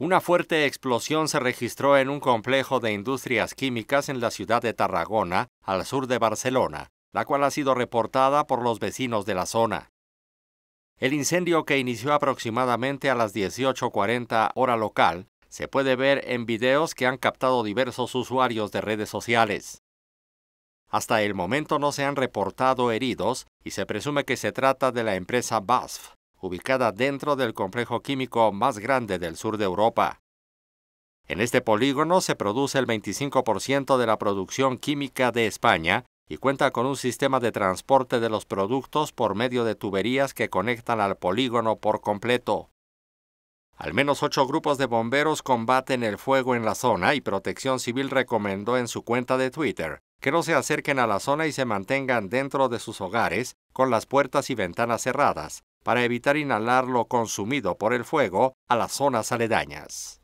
Una fuerte explosión se registró en un complejo de industrias químicas en la ciudad de Tarragona, al sur de Barcelona, la cual ha sido reportada por los vecinos de la zona. El incendio que inició aproximadamente a las 18.40 hora local se puede ver en videos que han captado diversos usuarios de redes sociales. Hasta el momento no se han reportado heridos y se presume que se trata de la empresa BASF, ubicada dentro del complejo químico más grande del sur de Europa. En este polígono se produce el 25% de la producción química de España y cuenta con un sistema de transporte de los productos por medio de tuberías que conectan al polígono por completo. Al menos ocho grupos de bomberos combaten el fuego en la zona y Protección Civil recomendó en su cuenta de Twitter que no se acerquen a la zona y se mantengan dentro de sus hogares con las puertas y ventanas cerradas, para evitar inhalar lo consumido por el fuego a las zonas aledañas.